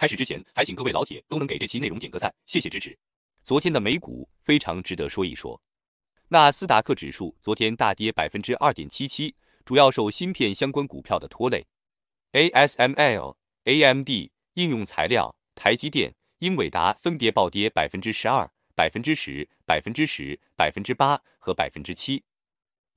开始之前，还请各位老铁都能给这期内容点个赞，谢谢支持。昨天的美股非常值得说一说，纳斯达克指数昨天大跌百分之二点七七，主要受芯片相关股票的拖累，ASML、AMD、应用材料、台积电、英伟达分别暴跌百分之十二、百分之十、百分之十、百分之八和百分之七。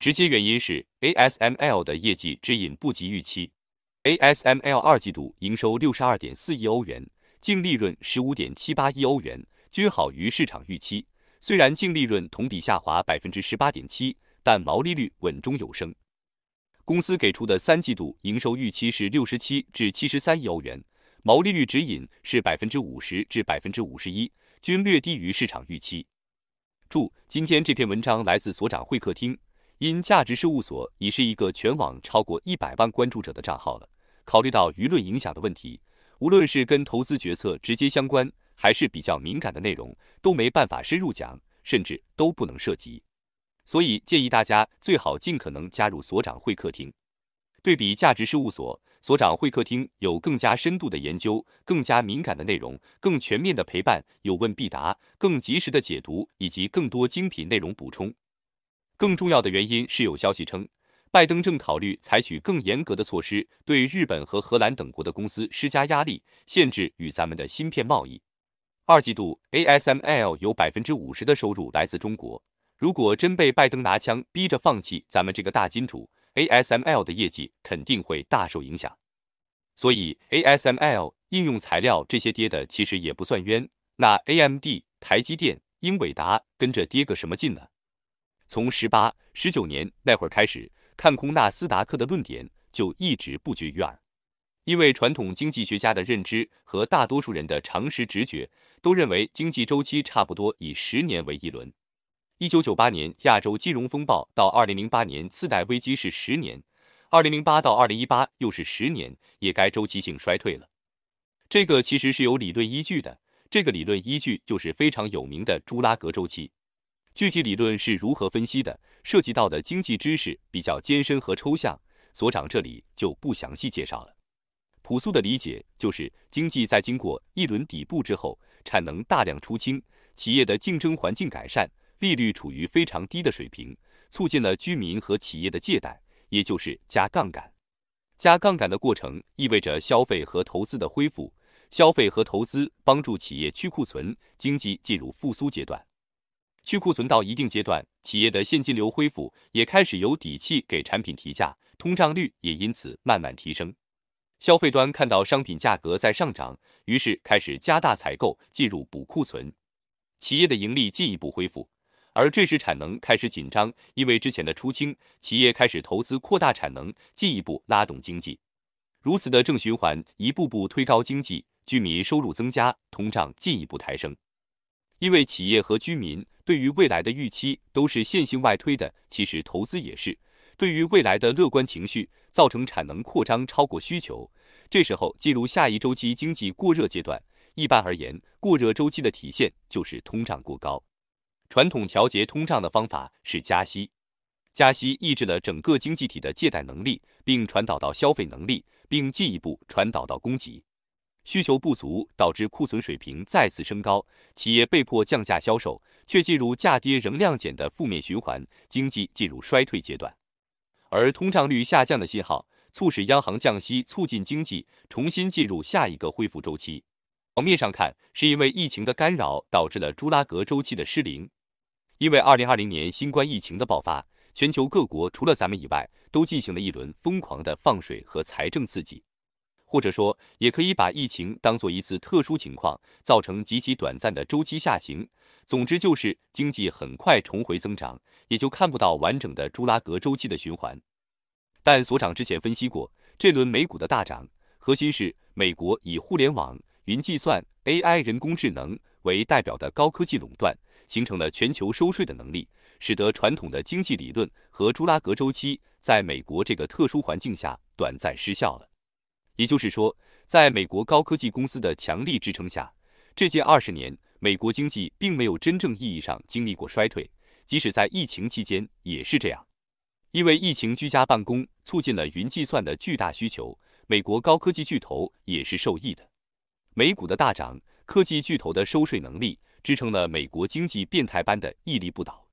直接原因是 ASML 的业绩指引不及预期。ASML 二季度营收六十二点四亿欧元，净利润十五点七八亿欧元，均好于市场预期。虽然净利润同比下滑百分之十八点七，但毛利率稳中有升。公司给出的三季度营收预期是六十七至七十三亿欧元，毛利率指引是百分之五十至百分之五十一，均略低于市场预期。注：今天这篇文章来自所长会客厅，因价值事务所已是一个全网超过一百万关注者的账号了。考虑到舆论影响的问题，无论是跟投资决策直接相关，还是比较敏感的内容，都没办法深入讲，甚至都不能涉及。所以建议大家最好尽可能加入所长会客厅。对比价值事务所所长会客厅有更加深度的研究，更加敏感的内容，更全面的陪伴，有问必答，更及时的解读，以及更多精品内容补充。更重要的原因是有消息称。拜登正考虑采取更严格的措施，对日本和荷兰等国的公司施加压力，限制与咱们的芯片贸易。二季度，ASML 有百分之五十的收入来自中国。如果真被拜登拿枪逼着放弃咱们这个大金主，ASML 的业绩肯定会大受影响。所以，ASML、应用材料这些跌的其实也不算冤。那 AMD、台积电、英伟达跟着跌个什么劲呢？从十八、十九年那会儿开始。看空纳斯达克的论点就一直不绝于耳，因为传统经济学家的认知和大多数人的常识直觉都认为经济周期差不多以十年为一轮。一九九八年亚洲金融风暴到二零零八年次贷危机是十年，二零零八到二零一八又是十年，也该周期性衰退了。这个其实是有理论依据的，这个理论依据就是非常有名的朱拉格周期。具体理论是如何分析的？涉及到的经济知识比较艰深和抽象，所长这里就不详细介绍了。朴素的理解就是，经济在经过一轮底部之后，产能大量出清，企业的竞争环境改善，利率处于非常低的水平，促进了居民和企业的借贷，也就是加杠杆。加杠杆的过程意味着消费和投资的恢复，消费和投资帮助企业去库存，经济进入复苏阶段。去库存到一定阶段，企业的现金流恢复，也开始有底气给产品提价，通胀率也因此慢慢提升。消费端看到商品价格在上涨，于是开始加大采购，进入补库存，企业的盈利进一步恢复。而这时产能开始紧张，因为之前的出清，企业开始投资扩大产能，进一步拉动经济。如此的正循环，一步步推高经济，居民收入增加，通胀进一步抬升。因为企业和居民。对于未来的预期都是线性外推的，其实投资也是。对于未来的乐观情绪造成产能扩张超过需求，这时候进入下一周期经济过热阶段。一般而言，过热周期的体现就是通胀过高。传统调节通胀的方法是加息，加息抑制了整个经济体的借贷能力，并传导到消费能力，并进一步传导到供给。需求不足导致库存水平再次升高，企业被迫降价销售。却进入价跌仍量减的负面循环，经济进入衰退阶段，而通胀率下降的信号促使央行降息，促进经济重新进入下一个恢复周期。表面上看，是因为疫情的干扰导致了朱拉格周期的失灵。因为二零二零年新冠疫情的爆发，全球各国除了咱们以外，都进行了一轮疯狂的放水和财政刺激，或者说，也可以把疫情当做一次特殊情况，造成极其短暂的周期下行。总之，就是经济很快重回增长，也就看不到完整的朱拉格周期的循环。但所长之前分析过，这轮美股的大涨，核心是美国以互联网、云计算、AI、人工智能为代表的高科技垄断，形成了全球收税的能力，使得传统的经济理论和朱拉格周期在美国这个特殊环境下短暂失效了。也就是说，在美国高科技公司的强力支撑下，这近二十年。美国经济并没有真正意义上经历过衰退，即使在疫情期间也是这样。因为疫情居家办公，促进了云计算的巨大需求，美国高科技巨头也是受益的。美股的大涨，科技巨头的收税能力，支撑了美国经济变态般的屹立不倒。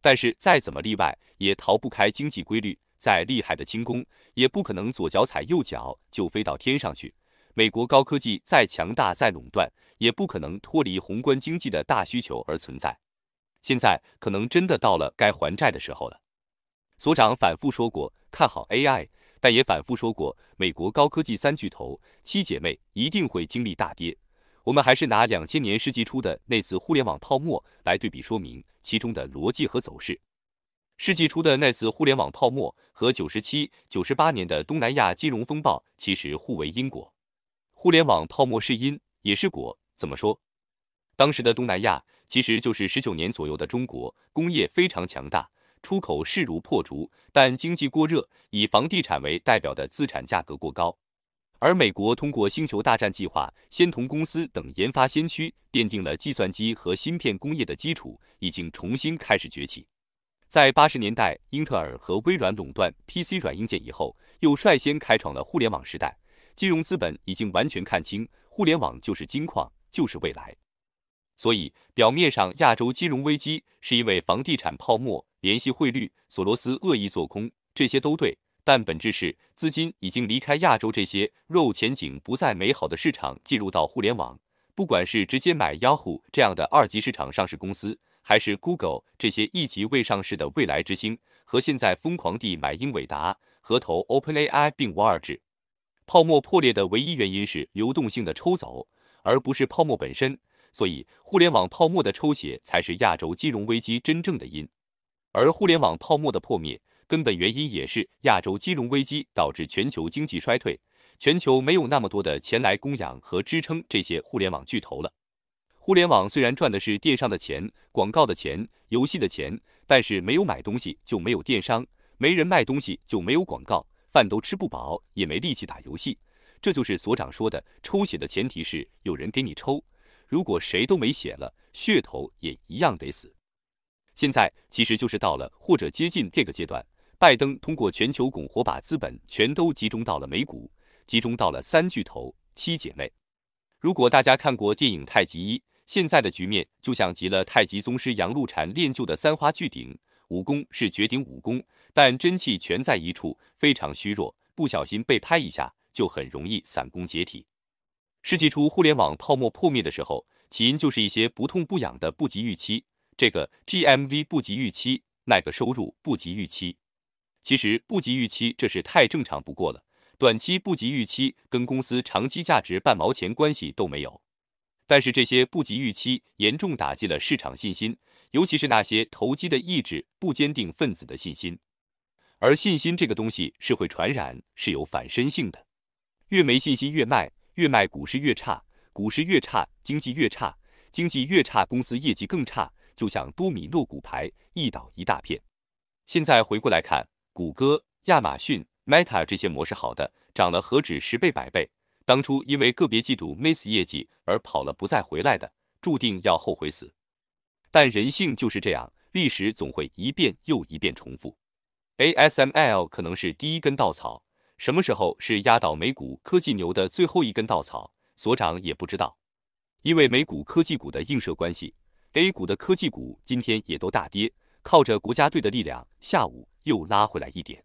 但是再怎么例外，也逃不开经济规律。再厉害的轻功，也不可能左脚踩右脚就飞到天上去。美国高科技再强大、再垄断，也不可能脱离宏观经济的大需求而存在。现在可能真的到了该还债的时候了。所长反复说过看好 AI，但也反复说过美国高科技三巨头七姐妹一定会经历大跌。我们还是拿两千年世纪初的那次互联网泡沫来对比说明其中的逻辑和走势。世纪初的那次互联网泡沫和九十七、九十八年的东南亚金融风暴其实互为因果。互联网泡沫是因也是果，怎么说？当时的东南亚其实就是十九年左右的中国，工业非常强大，出口势如破竹，但经济过热，以房地产为代表的资产价格过高。而美国通过星球大战计划、仙童公司等研发先驱，奠定了计算机和芯片工业的基础，已经重新开始崛起。在八十年代，英特尔和微软垄断 PC 软硬件以后，又率先开创了互联网时代。金融资本已经完全看清，互联网就是金矿，就是未来。所以表面上亚洲金融危机是因为房地产泡沫、联系汇率、索罗斯恶意做空，这些都对，但本质是资金已经离开亚洲这些肉前景不再美好的市场，进入到互联网。不管是直接买 Yahoo 这样的二级市场上市公司，还是 Google 这些一级未上市的未来之星，和现在疯狂地买英伟达和投 OpenAI 并无二致。泡沫破裂的唯一原因是流动性的抽走，而不是泡沫本身。所以，互联网泡沫的抽血才是亚洲金融危机真正的因。而互联网泡沫的破灭，根本原因也是亚洲金融危机导致全球经济衰退，全球没有那么多的钱来供养和支撑这些互联网巨头了。互联网虽然赚的是电商的钱、广告的钱、游戏的钱，但是没有买东西就没有电商，没人卖东西就没有广告。饭都吃不饱，也没力气打游戏，这就是所长说的抽血的前提是有人给你抽，如果谁都没血了，血头也一样得死。现在其实就是到了或者接近这个阶段，拜登通过全球拱火，把资本全都集中到了美股，集中到了三巨头、七姐妹。如果大家看过电影太极一，现在的局面就像极了太极宗师杨露禅练就的三花聚顶。武功是绝顶武功，但真气全在一处，非常虚弱，不小心被拍一下就很容易散功解体。世纪初互联网泡沫破灭的时候，起因就是一些不痛不痒的不及预期，这个 GMV 不及预期，那个收入不及预期。其实不及预期这是太正常不过了，短期不及预期跟公司长期价值半毛钱关系都没有。但是这些不及预期严重打击了市场信心。尤其是那些投机的意志不坚定分子的信心，而信心这个东西是会传染，是有反身性的。越没信心越卖，越卖股市越差，股市越差经济越差，经济越差公司业绩更差，就像多米诺骨牌一倒一大片。现在回过来看，谷歌、亚马逊、Meta 这些模式好的，涨了何止十倍百倍。当初因为个别季度 miss 业绩而跑了不再回来的，注定要后悔死。但人性就是这样，历史总会一遍又一遍重复。ASML 可能是第一根稻草，什么时候是压倒美股科技牛的最后一根稻草，所长也不知道。因为美股科技股的映射关系，A 股的科技股今天也都大跌，靠着国家队的力量，下午又拉回来一点。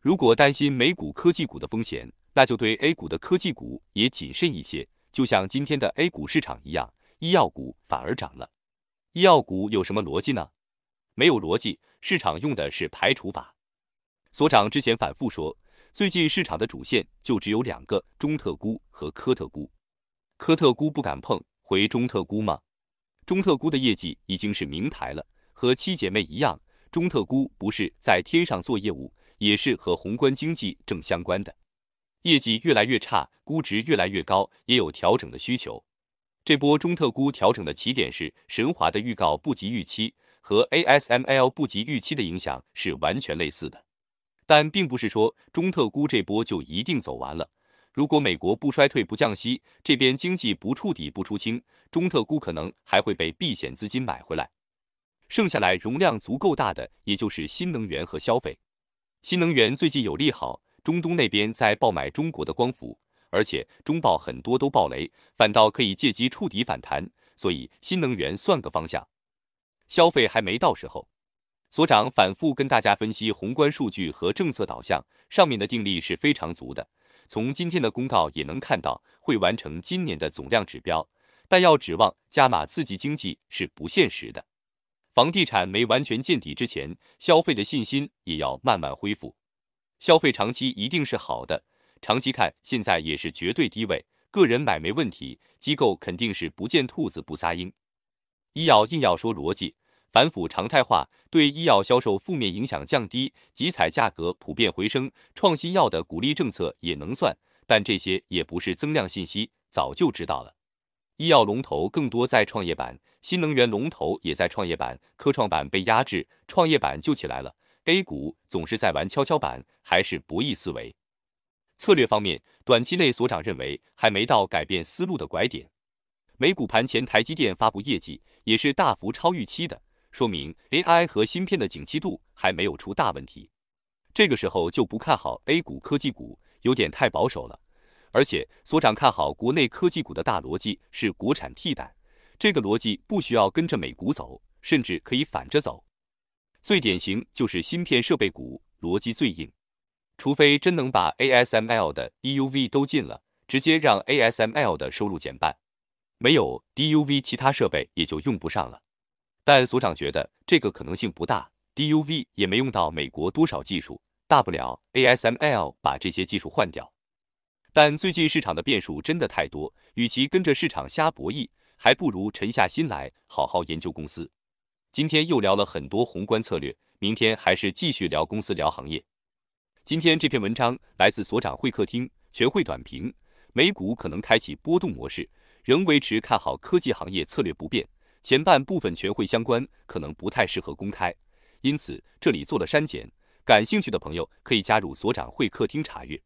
如果担心美股科技股的风险，那就对 A 股的科技股也谨慎一些。就像今天的 A 股市场一样，医药股反而涨了。医药股有什么逻辑呢？没有逻辑，市场用的是排除法。所长之前反复说，最近市场的主线就只有两个：中特估和科特估。科特估不敢碰，回中特估吗？中特估的业绩已经是名牌了，和七姐妹一样，中特估不是在天上做业务，也是和宏观经济正相关的。业绩越来越差，估值越来越高，也有调整的需求。这波中特估调整的起点是神华的预告不及预期和 ASML 不及预期的影响是完全类似的，但并不是说中特估这波就一定走完了。如果美国不衰退不降息，这边经济不触底不出清，中特估可能还会被避险资金买回来。剩下来容量足够大的，也就是新能源和消费。新能源最近有利好，中东那边在爆买中国的光伏。而且中报很多都暴雷，反倒可以借机触底反弹，所以新能源算个方向。消费还没到时候。所长反复跟大家分析宏观数据和政策导向，上面的定力是非常足的。从今天的公告也能看到，会完成今年的总量指标，但要指望加码刺激经济是不现实的。房地产没完全见底之前，消费的信心也要慢慢恢复。消费长期一定是好的。长期看，现在也是绝对低位，个人买没问题，机构肯定是不见兔子不撒鹰。医药硬要说逻辑，反腐常态化对医药销售负面影响降低，集采价格普遍回升，创新药的鼓励政策也能算，但这些也不是增量信息，早就知道了。医药龙头更多在创业板，新能源龙头也在创业板，科创板被压制，创业板就起来了。A 股总是在玩跷跷板，还是博弈思维。策略方面，短期内所长认为还没到改变思路的拐点。美股盘前，台积电发布业绩也是大幅超预期的，说明 AI 和芯片的景气度还没有出大问题。这个时候就不看好 A 股科技股，有点太保守了。而且所长看好国内科技股的大逻辑是国产替代，这个逻辑不需要跟着美股走，甚至可以反着走。最典型就是芯片设备股逻辑最硬。除非真能把 ASML 的 d u v 都禁了，直接让 ASML 的收入减半。没有 d u v 其他设备也就用不上了。但所长觉得这个可能性不大 d u v 也没用到美国多少技术，大不了 ASML 把这些技术换掉。但最近市场的变数真的太多，与其跟着市场瞎博弈，还不如沉下心来好好研究公司。今天又聊了很多宏观策略，明天还是继续聊公司聊行业。今天这篇文章来自所长会客厅全会短评，美股可能开启波动模式，仍维持看好科技行业策略不变。前半部分全会相关可能不太适合公开，因此这里做了删减。感兴趣的朋友可以加入所长会客厅查阅。